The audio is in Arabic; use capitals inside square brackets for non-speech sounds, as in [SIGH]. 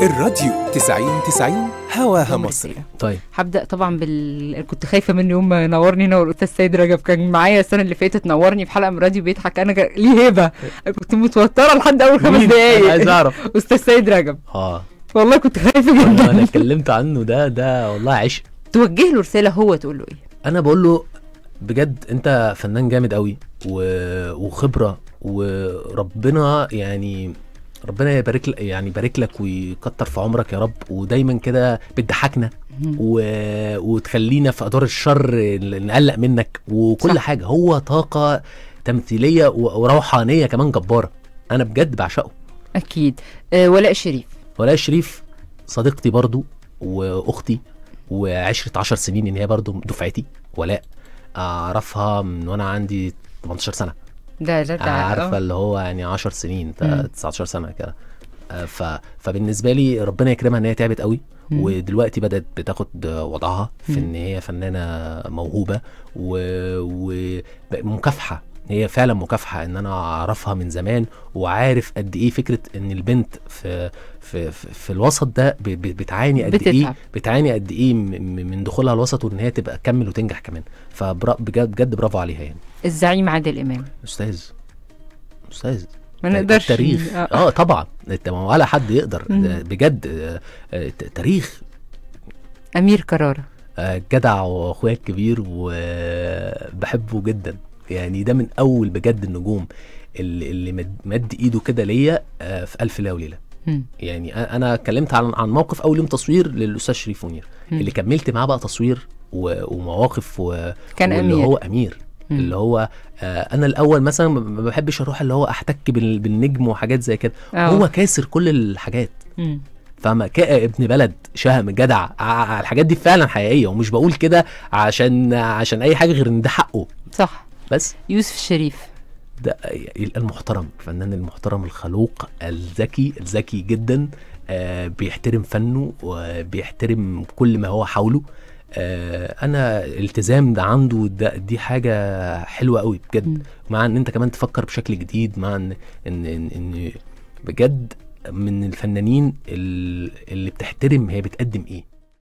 الراديو 90 90 هواها مصري طيب هبدا طبعا بال كنت خايفه من يوم ما نورني نور الاستاذ سيد رجب كان معايا السنه اللي فاتت نورني في حلقه من راديو بيضحك انا ليه هبه كنت متوتره لحد اول خمس دقايق عايز اعرف [LAUGHS] استاذ سيد رجب اه والله كنت خايفه جدا انا اتكلمت عنه ده ده والله عشق توجه له رساله هو تقول له ايه انا بقول له بجد انت فنان جامد قوي و... وخبره وربنا يعني ربنا يبارك لك يعني يبارك لك ويكتر في عمرك يا رب ودايما كده بتضحكنا و... وتخلينا في ادوار الشر نقلق منك وكل صح. حاجه هو طاقه تمثيليه وروحانيه كمان جباره انا بجد بعشقه اكيد أه ولاء شريف ولاء شريف صديقتي برضو واختي وعشره 10 سنين ان يعني هي برضو دفعتي ولاء اعرفها من وانا عندي 18 سنه ده ده ده عارفه آه. اللي هو يعني 10 سنين 19 سنه كده آه، ف... فبالنسبه لي ربنا يكرمها ان هي تعبت قوي مم. ودلوقتي بدات بتاخد وضعها في ان هي فنانه موهوبه ومكافحه هي فعلا مكافحه ان انا اعرفها من زمان وعارف قد ايه فكره ان البنت في في في الوسط ده بتعاني قد بتتعب. ايه بتعاني قد ايه, إيه من دخولها الوسط وان هي تبقى تكمل وتنجح كمان فبجد بجد برافو عليها يعني الزعيم عادل امام استاذ استاذ ما نقدرش التاريخ آه. اه, طبعا ولا حد يقدر بجد آه، تاريخ امير كراره آه، جدع واخويا الكبير وبحبه جدا يعني ده من اول بجد النجوم اللي, اللي مد, ايده كده ليا آه، في الف ليله وليله يعني انا اتكلمت عن عن موقف اول يوم تصوير للاستاذ شريف منير اللي كملت معاه بقى تصوير ومواقف و... كان واللي امير هو امير مم. اللي هو آه انا الاول مثلا ما بحبش اروح اللي هو احتك بالنجم وحاجات زي كده هو كاسر كل الحاجات مم. آه، ابن بلد شهم جدع آه، الحاجات دي فعلا حقيقيه ومش بقول كده عشان عشان اي حاجه غير ان ده حقه صح بس يوسف الشريف ده المحترم الفنان المحترم الخلوق الذكي الذكي جدا آه بيحترم فنه وبيحترم كل ما هو حوله آه انا الالتزام ده عنده ده دي حاجه حلوه قوي بجد مع ان انت كمان تفكر بشكل جديد مع ان ان, إن, إن بجد من الفنانين اللي بتحترم هي بتقدم ايه